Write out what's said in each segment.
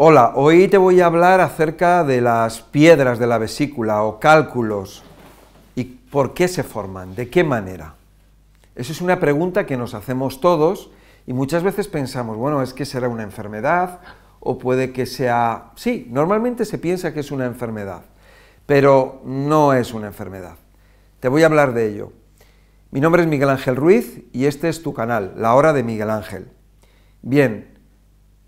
Hola, hoy te voy a hablar acerca de las piedras de la vesícula o cálculos y por qué se forman, de qué manera. Esa es una pregunta que nos hacemos todos y muchas veces pensamos, bueno, es que será una enfermedad o puede que sea... Sí, normalmente se piensa que es una enfermedad, pero no es una enfermedad. Te voy a hablar de ello. Mi nombre es Miguel Ángel Ruiz y este es tu canal, La Hora de Miguel Ángel. Bien,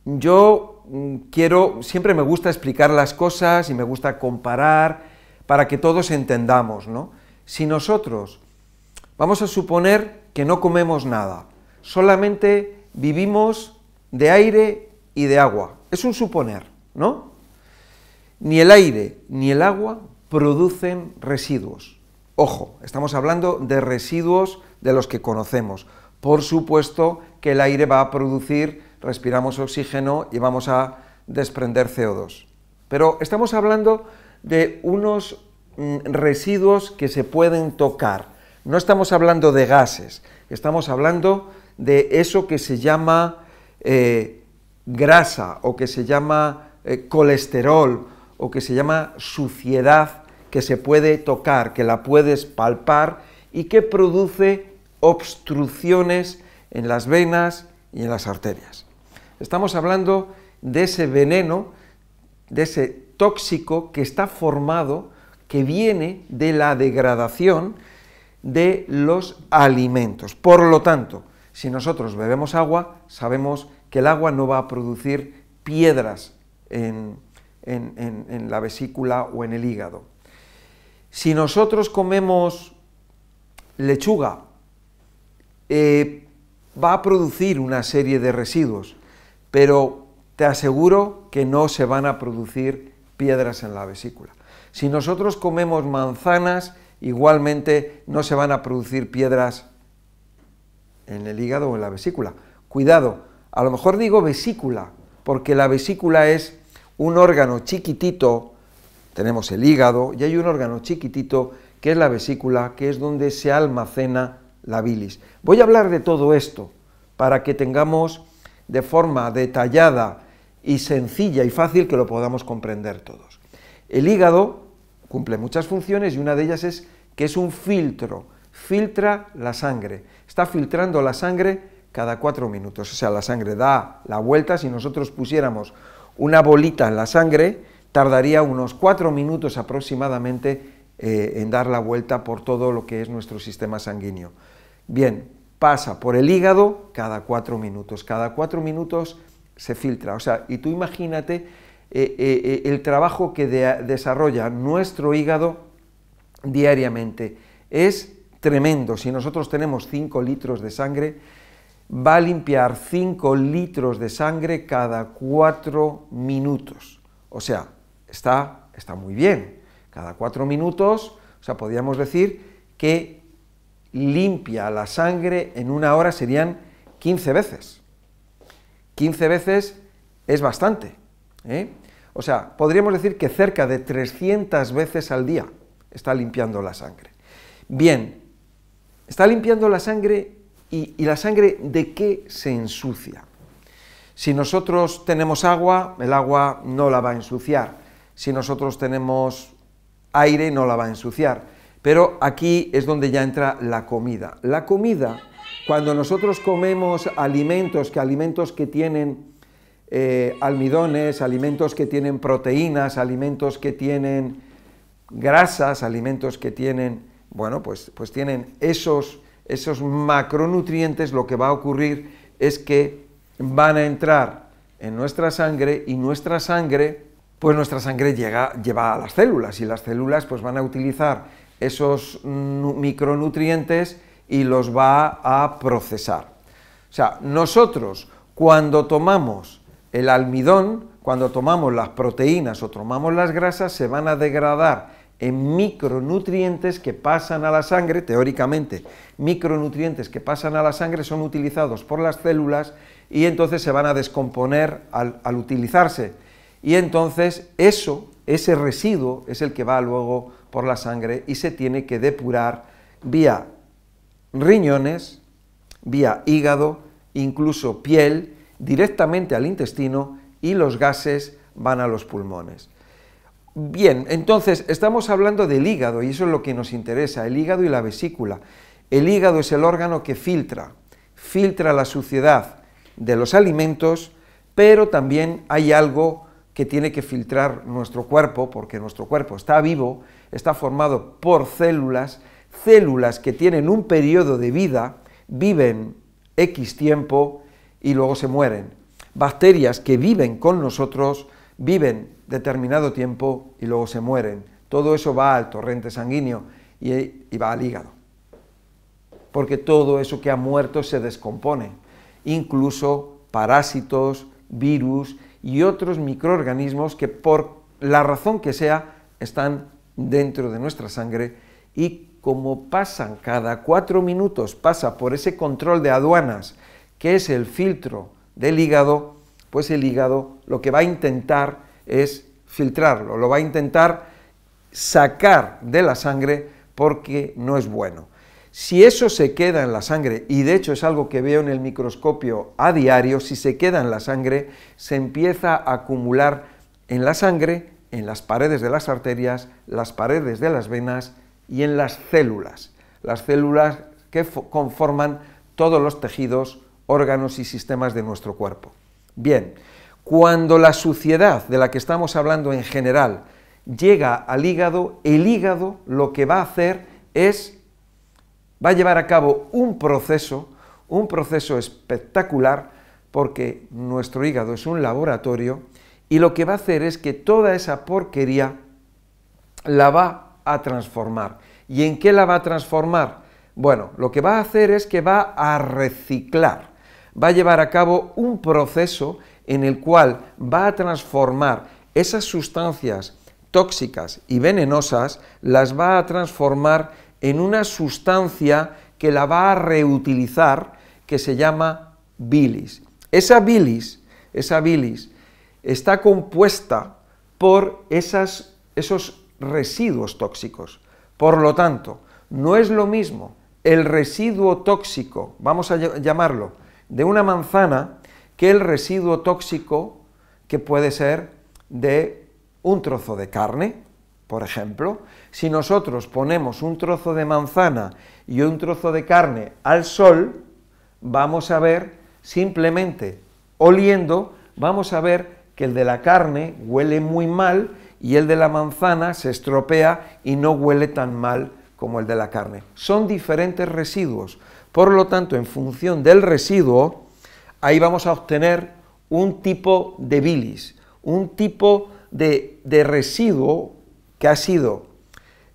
yo Mm, quiero, siempre me gusta explicar las cosas y me gusta comparar para que todos entendamos, ¿no? Si nosotros vamos a suponer que no comemos nada, solamente vivimos de aire y de agua, es un suponer, ¿no? Ni el aire ni el agua producen residuos. Ojo, estamos hablando de residuos de los que conocemos. Por supuesto que el aire va a producir respiramos oxígeno y vamos a desprender CO2. Pero estamos hablando de unos mm, residuos que se pueden tocar. No estamos hablando de gases, estamos hablando de eso que se llama eh, grasa o que se llama eh, colesterol o que se llama suciedad que se puede tocar, que la puedes palpar y que produce obstrucciones en las venas y en las arterias. Estamos hablando de ese veneno, de ese tóxico que está formado, que viene de la degradación de los alimentos. Por lo tanto, si nosotros bebemos agua, sabemos que el agua no va a producir piedras en, la vesícula o en el hígado. Si nosotros comemos lechuga, eh, va a producir una serie de residuos, pero te aseguro que no se van a producir piedras en la vesícula. Si nosotros comemos manzanas, igualmente no se van a producir piedras en el hígado o en la vesícula. Cuidado, a lo mejor digo vesícula, porque la vesícula es un órgano chiquitito, tenemos el hígado y hay un órgano chiquitito que es la vesícula, que es donde se almacena la bilis. Voy a hablar de todo esto para que tengamos de forma detallada y sencilla y fácil que lo podamos comprender todos. El hígado cumple muchas funciones y una de ellas es que es un filtro, filtra la sangre, está filtrando la sangre cada cuatro minutos, o sea, la sangre da la vuelta, si nosotros pusiéramos una bolita en la sangre, tardaría unos cuatro minutos aproximadamente eh, en dar la vuelta por todo lo que es nuestro sistema sanguíneo. Bien, pasa por el hígado cada cuatro minutos. Cada cuatro minutos se filtra. O sea, y tú imagínate eh, eh, eh, el trabajo que desarrolla nuestro hígado diariamente. Es tremendo. Si nosotros tenemos 5 litros de sangre, va a limpiar 5 litros de sangre cada cuatro minutos. O sea, está, está muy bien. Cada cuatro minutos, o sea, podríamos decir que limpia la sangre en una hora serían 15 veces. 15 veces es bastante. ¿eh? O sea, podríamos decir que cerca de 300 veces al día está limpiando la sangre. Bien, está limpiando la sangre y la sangre de qué se ensucia. Si nosotros tenemos agua, el agua no la va a ensuciar. Si nosotros tenemos aire, no la va a ensuciar pero aquí es donde ya entra la comida. La comida, cuando nosotros comemos alimentos, que alimentos que tienen eh, almidones, alimentos que tienen proteínas, alimentos que tienen grasas, alimentos que tienen, bueno, pues, pues tienen esos, macronutrientes, lo que va a ocurrir es que van a entrar en nuestra sangre y nuestra sangre, pues nuestra sangre lleva a las células y las células pues van a utilizar esos micronutrientes y los va a procesar. O sea, nosotros cuando tomamos el almidón, cuando tomamos las proteínas o tomamos las grasas, se van a degradar en micronutrientes que pasan a la sangre, teóricamente, micronutrientes que pasan a la sangre son utilizados por las células y entonces se van a descomponer al, utilizarse. Y entonces eso, ese residuo, es el que va luego por la sangre y se tiene que depurar vía riñones, vía hígado, incluso piel, directamente al intestino y los gases van a los pulmones. Bien, entonces estamos hablando del hígado y eso es lo que nos interesa, el hígado y la vesícula. El hígado es el órgano que filtra, filtra la suciedad de los alimentos, pero también hay algo que tiene que filtrar nuestro cuerpo, porque nuestro cuerpo está vivo, está formado por células, células que tienen un periodo de vida, viven X tiempo y luego se mueren. Bacterias que viven con nosotros, viven determinado tiempo y luego se mueren. Todo eso va al torrente sanguíneo y, y va al hígado. Porque todo eso que ha muerto se descompone. Incluso parásitos, virus, y otros microorganismos que por la razón que sea están dentro de nuestra sangre y como pasan cada cuatro minutos, pasa por ese control de aduanas, que es el filtro del hígado, pues el hígado lo que va a intentar es filtrarlo, lo va a intentar sacar de la sangre porque no es bueno. Si eso se queda en la sangre, y de hecho es algo que veo en el microscopio a diario, si se queda en la sangre, se empieza a acumular en la sangre, en las paredes de las arterias, las paredes de las venas y en las células, las células que conforman todos los tejidos, órganos y sistemas de nuestro cuerpo. Bien, cuando la suciedad de la que estamos hablando en general llega al hígado, el hígado lo que va a hacer es va a llevar a cabo un proceso, un proceso espectacular, porque nuestro hígado es un laboratorio y lo que va a hacer es que toda esa porquería la va a transformar. ¿Y en qué la va a transformar? Bueno, lo que va a hacer es que va a reciclar, va a llevar a cabo un proceso en el cual va a transformar esas sustancias tóxicas y venenosas, las va a transformar en una sustancia que la va a reutilizar, que se llama bilis. Esa bilis, esa bilis está compuesta por esos residuos tóxicos. Por lo tanto, no es lo mismo el residuo tóxico, vamos a llamarlo, de una manzana, que el residuo tóxico que puede ser de un trozo de carne por ejemplo, si nosotros ponemos un trozo de manzana y un trozo de carne al sol, vamos a ver simplemente oliendo, vamos a ver que el de la carne huele muy mal y el de la manzana se estropea y no huele tan mal como el de la carne. Son diferentes residuos. Por lo tanto, en función del residuo, ahí vamos a obtener un tipo de bilis, un tipo de, de residuo que ha sido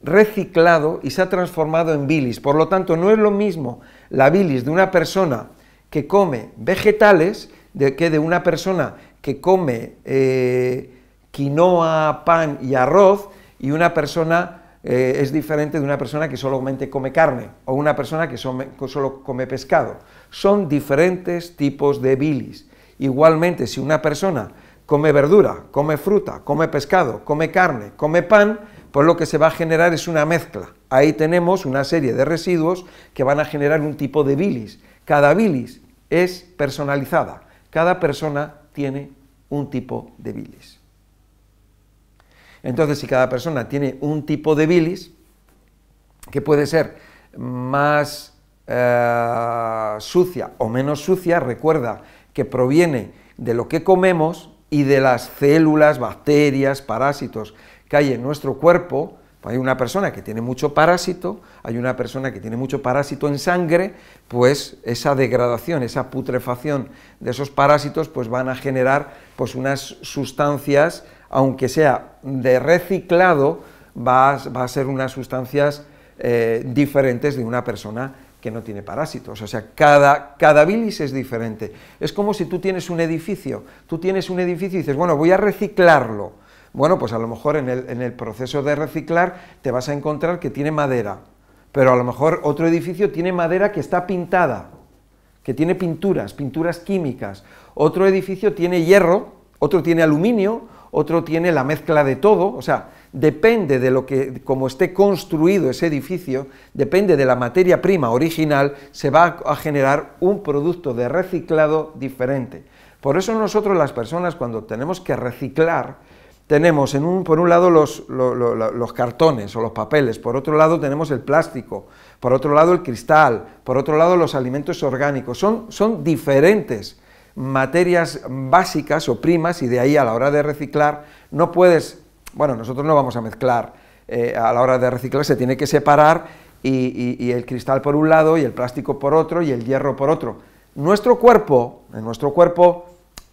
reciclado y se ha transformado en bilis. Por lo tanto, no es lo mismo la bilis de una persona que come vegetales que de una persona que come eh, quinoa, pan y arroz y una persona eh, es diferente de una persona que solamente come carne o una persona que solo come pescado. Son diferentes tipos de bilis. Igualmente, si una persona come verdura, come fruta, come pescado, come carne, come pan, pues lo que se va a generar es una mezcla. Ahí tenemos una serie de residuos que van a generar un tipo de bilis. Cada bilis es personalizada. Cada persona tiene un tipo de bilis. Entonces, si cada persona tiene un tipo de bilis, que puede ser más eh, sucia o menos sucia, recuerda que proviene de lo que comemos, y de las células, bacterias, parásitos que hay en nuestro cuerpo, hay una persona que tiene mucho parásito, hay una persona que tiene mucho parásito en sangre, pues esa degradación, esa putrefacción de esos parásitos, pues van a generar pues, unas sustancias, aunque sea de reciclado, va a, ser unas sustancias eh, diferentes de una persona que no tiene parásitos. O sea, cada, bilis es diferente. Es como si tú tienes un edificio, tú tienes un edificio y dices, bueno, voy a reciclarlo. Bueno, pues a lo mejor en el, en el proceso de reciclar te vas a encontrar que tiene madera, pero a lo mejor otro edificio tiene madera que está pintada, que tiene pinturas, pinturas químicas. Otro edificio tiene hierro, otro tiene aluminio, otro tiene la mezcla de todo, o sea, depende de lo que, como esté construido ese edificio, depende de la materia prima original, se va a generar un producto de reciclado diferente. Por eso nosotros las personas cuando tenemos que reciclar, tenemos por un lado los, cartones o los papeles, por otro lado tenemos el plástico, por otro lado el cristal, por otro lado los alimentos orgánicos, son diferentes materias básicas o primas y de ahí a la hora de reciclar no puedes, bueno, nosotros no vamos a mezclar, eh, a la hora de reciclar se tiene que separar y el cristal por un lado y el plástico por otro y el hierro por otro. Nuestro cuerpo, en nuestro cuerpo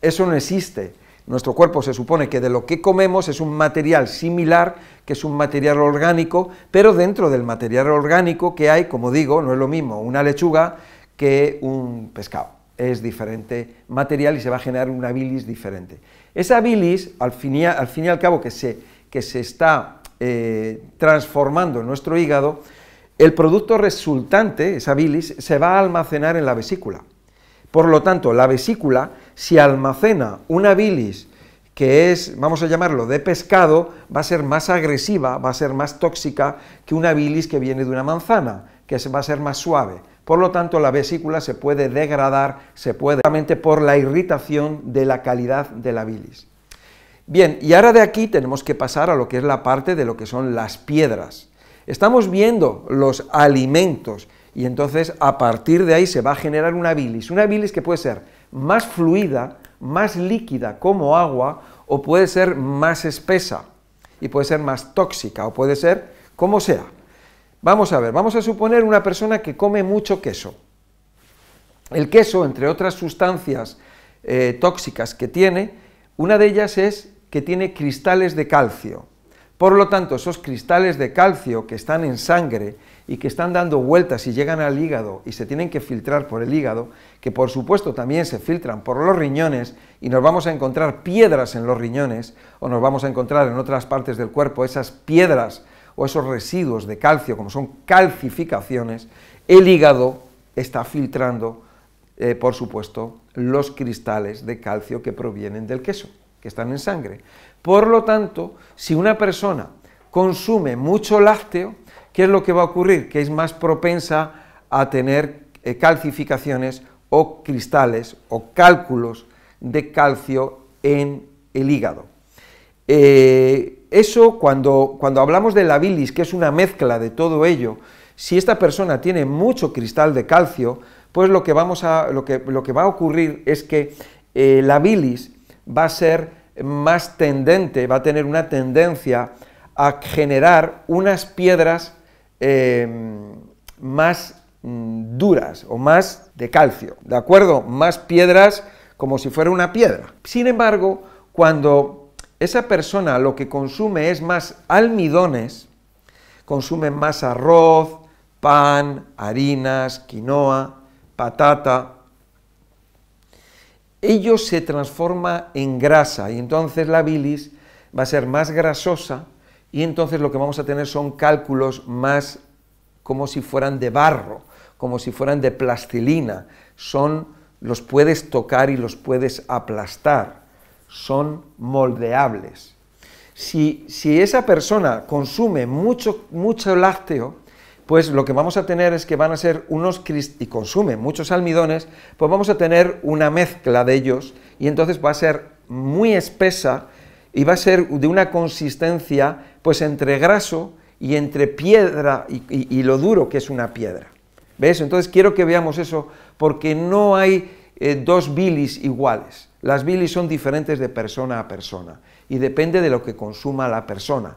eso no existe. Nuestro cuerpo se supone que de lo que comemos es un material similar, que es un material orgánico, pero dentro del material orgánico que hay, como digo, no es lo mismo una lechuga que un pescado es diferente material y se va a generar una bilis diferente. Esa bilis, al fin y, al, cabo, que se, está eh, transformando en nuestro hígado, el producto resultante, esa bilis, se va a almacenar en la vesícula. Por lo tanto, la vesícula, si almacena una bilis que es, vamos a llamarlo, de pescado, va a ser más agresiva, va a ser más tóxica que una bilis que viene de una manzana, que va a ser más suave. Por lo tanto, la vesícula se puede degradar, se puede por la irritación de la calidad de la bilis. Bien, y ahora de aquí tenemos que pasar a lo que es la parte de lo que son las piedras. Estamos viendo los alimentos y entonces a partir de ahí se va a generar una bilis, una bilis que puede ser más fluida, más líquida como agua o puede ser más espesa y puede ser más tóxica o puede ser como sea. Vamos a ver, vamos a suponer una persona que come mucho queso. El queso, entre otras sustancias eh, tóxicas que tiene, una de ellas es que tiene cristales de calcio. Por lo tanto, esos cristales de calcio que están en sangre y que están dando vueltas y llegan al hígado y se tienen que filtrar por el hígado, que por supuesto también se filtran por los riñones y nos vamos a encontrar piedras en los riñones o nos vamos a encontrar en otras partes del cuerpo esas piedras o esos residuos de calcio, como son calcificaciones, el hígado está filtrando, eh, por supuesto, los cristales de calcio que provienen del queso, que están en sangre. Por lo tanto, si una persona consume mucho lácteo, ¿qué es lo que va a ocurrir? Que es más propensa a tener eh, calcificaciones o cristales o cálculos de calcio en el hígado. Eh, eso cuando, cuando hablamos de la bilis, que es una mezcla de todo ello, si esta persona tiene mucho cristal de calcio, pues lo que, vamos a, lo que, lo que va a ocurrir es que eh, la bilis va a ser más tendente, va a tener una tendencia a generar unas piedras em, más mm, duras o más de calcio, ¿de acuerdo? Más piedras como si fuera una piedra. Sin embargo, cuando esa persona lo que consume es más almidones, consume más arroz, pan, harinas, quinoa, patata, ello se transforma en grasa y entonces la bilis va a ser más grasosa y entonces lo que vamos a tener son cálculos más como si fueran de barro, como si fueran de plastilina, son los puedes tocar y los puedes aplastar son moldeables. Si, esa persona consume mucho, mucho lácteo, pues lo que vamos a tener es que van a ser unos, y consume muchos almidones, pues vamos a tener una mezcla de ellos y entonces va a ser muy espesa y va a ser de una consistencia pues entre graso y entre piedra y, y lo duro que es una piedra. ¿Ves? Entonces quiero que veamos eso porque no hay eh, dos bilis iguales. Las bilis son diferentes de persona a persona y depende de lo que consuma la persona.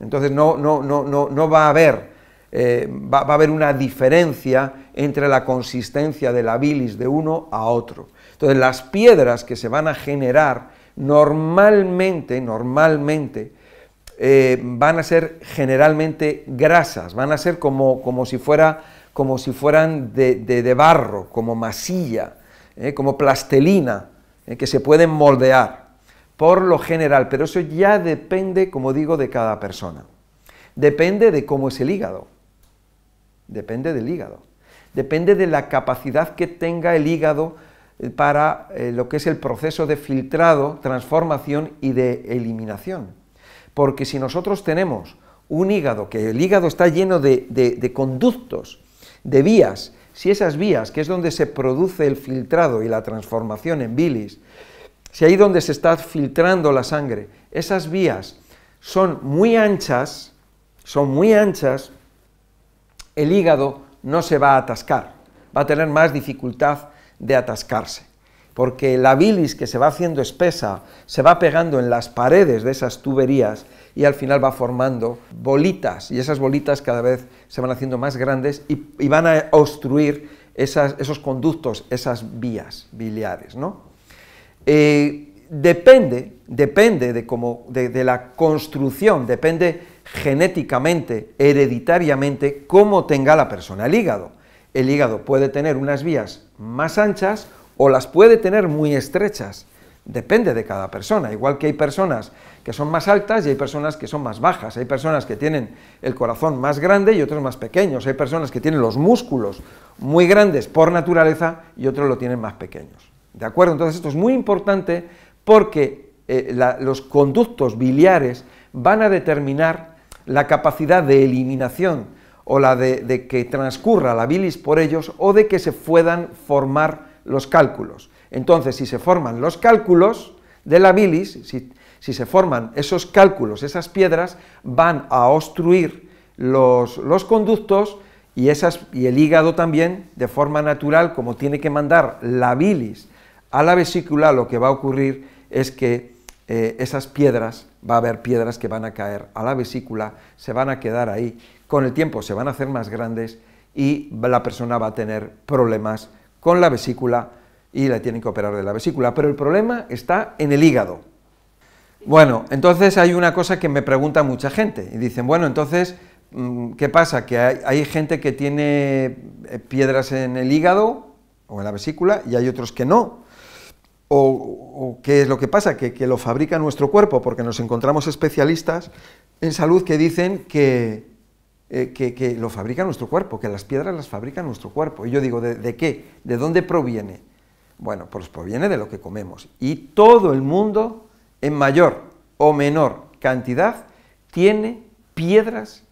Entonces no, no, va a haber, eh, va, a haber una diferencia entre la consistencia de la bilis de uno a otro. Entonces las piedras que se van a generar normalmente, normalmente, eh, van a ser generalmente grasas, van a ser como, si, fuera, como si fueran de barro, como masilla. ¿eh? como plastelina, ¿eh? que se pueden moldear por lo general, pero eso ya depende, como digo, de cada persona. Depende de cómo es el hígado, depende del hígado, depende de la capacidad que tenga el hígado eh, para lo que es el proceso de filtrado, transformación y de eliminación. Porque si nosotros tenemos un hígado, que el hígado está lleno de conductos, de vías, si esas vías, que es donde se produce el filtrado y la transformación en bilis, si ahí donde se está filtrando la sangre, esas vías son muy anchas, son muy anchas, el hígado no se va a atascar, va a tener más dificultad de atascarse porque la bilis que se va haciendo espesa se va pegando en las paredes de esas tuberías y al final va formando bolitas y esas bolitas cada vez se van haciendo más grandes y, van a obstruir esos conductos, esas vías biliares. Eh, depende, depende de, de la construcción, depende genéticamente, hereditariamente, cómo tenga la persona el hígado. El hígado puede tener unas vías más anchas o las puede tener muy estrechas. Depende de cada persona, igual que hay personas que son más altas y hay personas que son más bajas, hay personas que tienen el corazón más grande y otros más pequeños, hay personas que tienen los músculos muy grandes por naturaleza y otros lo tienen más pequeños. ¿De acuerdo? Entonces esto es muy importante porque eh, los conductos biliares van a determinar la capacidad de eliminación o la de, de que transcurra la bilis por ellos o de que se puedan formar los cálculos. Entonces, si se forman los cálculos de la bilis, si, se forman esos cálculos, esas piedras, van a obstruir los, conductos y, esas, y el hígado también, de forma natural, como tiene que mandar la bilis a la vesícula, lo que va a ocurrir es que eh, esas piedras, va a haber piedras que van a caer a la vesícula, se van a quedar ahí, con el tiempo se van a hacer más grandes y la persona va a tener problemas con la vesícula y la tienen que operar de la vesícula, pero el problema está en el hígado. Bueno, entonces hay una cosa que me pregunta mucha gente y dicen, bueno, entonces, mm, ¿qué pasa? Que hay, gente que tiene eh, piedras en el hígado o en la vesícula y hay otros que no. O, qué es lo que pasa, que lo fabrica nuestro cuerpo, porque nos encontramos especialistas en salud que dicen que, eh, que, lo fabrica nuestro cuerpo, que las piedras las fabrica nuestro cuerpo. Y yo digo, ¿de qué? ¿De dónde proviene? Bueno, pues proviene de lo que comemos. Y todo el mundo, en mayor o menor cantidad, tiene piedras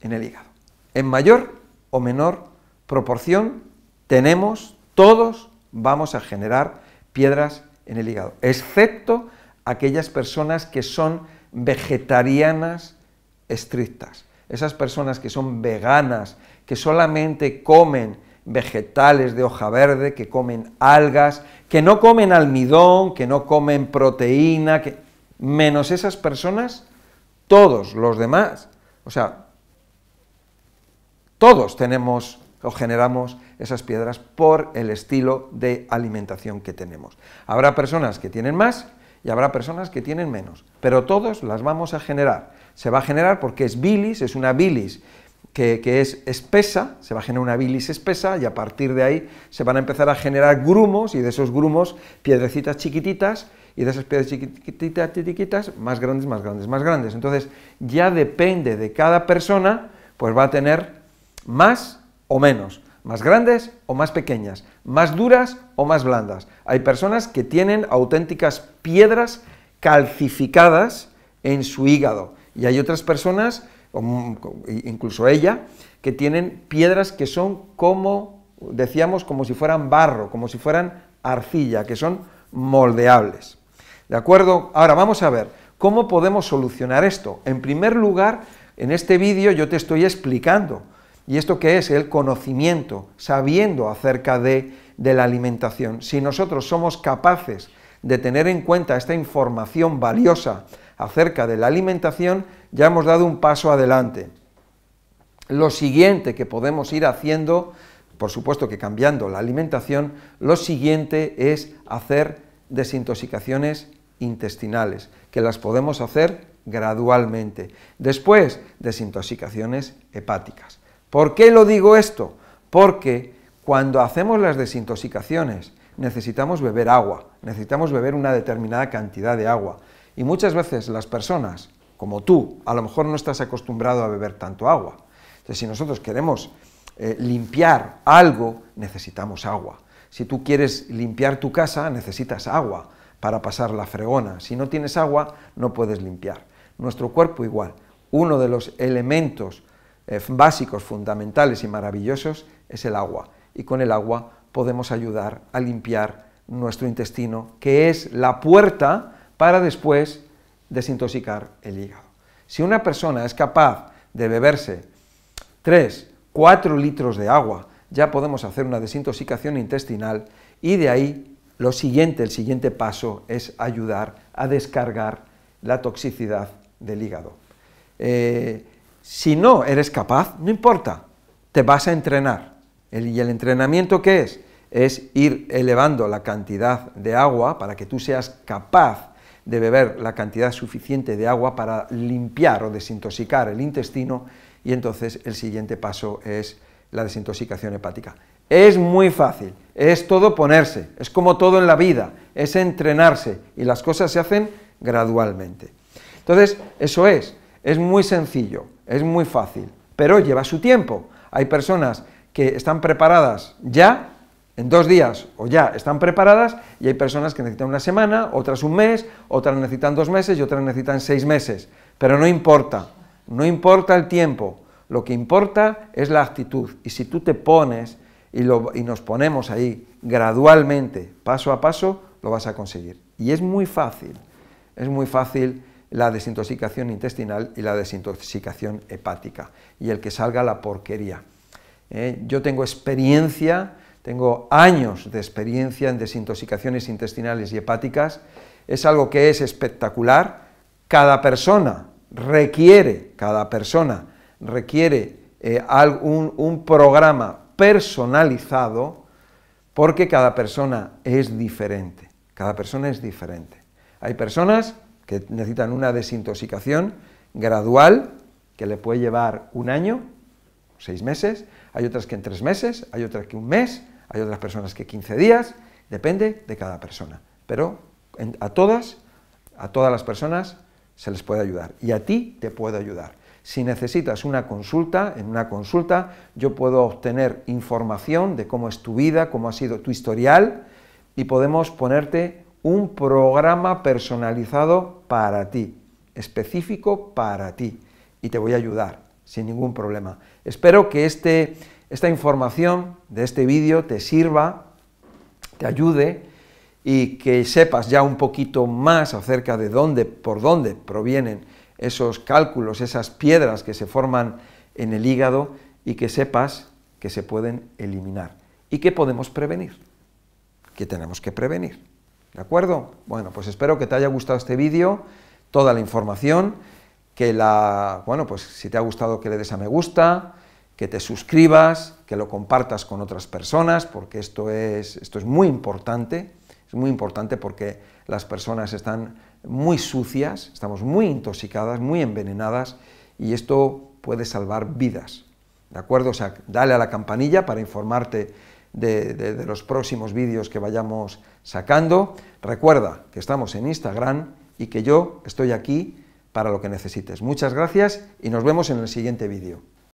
en el hígado. En mayor o menor proporción tenemos, todos vamos a generar piedras en el hígado, excepto aquellas personas que son vegetarianas estrictas esas personas que son veganas, que solamente comen vegetales de hoja verde, que comen algas, que no comen almidón, que no comen proteína, que menos esas personas, todos los demás, o sea, todos tenemos o generamos esas piedras por el estilo de alimentación que tenemos. Habrá personas que tienen más y habrá personas que tienen menos, pero todos las vamos a generar se va a generar porque es bilis, es una bilis que, es espesa, se va a generar una bilis espesa y a partir de ahí se van a empezar a generar grumos y de esos grumos piedrecitas chiquititas y de esas piedrecitas chiquititas, más grandes, más grandes, más grandes. Entonces ya depende de cada persona, pues va a tener más o menos, más grandes o más pequeñas, más duras o más blandas. Hay personas que tienen auténticas piedras calcificadas en su hígado y hay otras personas, incluso ella, que tienen piedras que son como, decíamos, como si fueran barro, como si fueran arcilla, que son moldeables. ¿De acuerdo? Ahora vamos a ver, ¿cómo podemos solucionar esto? En primer lugar, en este vídeo yo te estoy explicando. ¿Y esto qué es? El conocimiento, sabiendo acerca de, de la alimentación. Si nosotros somos capaces de tener en cuenta esta información valiosa acerca de la alimentación, ya hemos dado un paso adelante. Lo siguiente que podemos ir haciendo, por supuesto que cambiando la alimentación, lo siguiente es hacer desintoxicaciones intestinales, que las podemos hacer gradualmente. Después, desintoxicaciones hepáticas. ¿Por qué lo digo esto? Porque cuando hacemos las desintoxicaciones necesitamos beber agua necesitamos beber una determinada cantidad de agua. Y muchas veces las personas, como tú, a lo mejor no estás acostumbrado a beber tanto agua. Entonces, si nosotros queremos eh, limpiar algo, necesitamos agua. Si tú quieres limpiar tu casa, necesitas agua para pasar la fregona. Si no tienes agua, no puedes limpiar. Nuestro cuerpo igual. Uno de los elementos eh, básicos, fundamentales y maravillosos es el agua. Y con el agua podemos ayudar a limpiar nuestro intestino, que es la puerta para después desintoxicar el hígado. Si una persona es capaz de beberse 3, 4 litros de agua, ya podemos hacer una desintoxicación intestinal y de ahí lo siguiente, el siguiente paso es ayudar a descargar la toxicidad del hígado. Eh, si no eres capaz, no importa, te vas a entrenar. ¿Y el entrenamiento qué es? es ir elevando la cantidad de agua para que tú seas capaz de beber la cantidad suficiente de agua para limpiar o desintoxicar el intestino y entonces el siguiente paso es la desintoxicación hepática. Es muy fácil, es todo ponerse, es como todo en la vida, es entrenarse y las cosas se hacen gradualmente. Entonces, eso es, es muy sencillo, es muy fácil, pero lleva su tiempo. Hay personas que están preparadas ya en dos días o ya están preparadas y hay personas que necesitan una semana, otras un mes, otras necesitan dos meses y otras necesitan seis meses. Pero no importa, no importa el tiempo, lo que importa es la actitud. Y si tú te pones y, nos ponemos ahí gradualmente, paso a paso, lo vas a conseguir. Y es muy fácil, es muy fácil la desintoxicación intestinal y la desintoxicación hepática, y el que salga la porquería. Eh, yo tengo experiencia tengo años de experiencia en desintoxicaciones intestinales y hepáticas, es algo que es espectacular, cada persona requiere, cada persona requiere eh, un, un programa personalizado porque cada persona es diferente, cada persona es diferente. Hay personas que necesitan una desintoxicación gradual que le puede llevar un año, seis meses, hay otras que en tres meses, hay otras que un mes, hay otras personas que 15 días, depende de cada persona. Pero a todas, a todas las personas se les puede ayudar y a ti te puedo ayudar. Si necesitas una consulta, en una consulta yo puedo obtener información de cómo es tu vida, cómo ha sido tu historial y podemos ponerte un programa personalizado para ti, específico para ti y te voy a ayudar sin ningún problema. Espero que este, esta información de este vídeo te sirva, te ayude y que sepas ya un poquito más acerca de dónde, por dónde provienen esos cálculos, esas piedras que se forman en el hígado y que sepas que se pueden eliminar y que podemos prevenir, que tenemos que prevenir. ¿De acuerdo? Bueno, pues espero que te haya gustado este vídeo, toda la información que la, bueno, pues si te ha gustado que le des a me gusta, que te suscribas, que lo compartas con otras personas, porque esto es, muy importante, es muy importante porque las personas están muy sucias, estamos muy intoxicadas, muy envenenadas, y esto puede salvar vidas, ¿de acuerdo? O sea, dale a la campanilla para informarte de los próximos vídeos que vayamos sacando. Recuerda que estamos en Instagram y que yo estoy aquí para lo que necesites. Muchas gracias y nos vemos en el siguiente vídeo.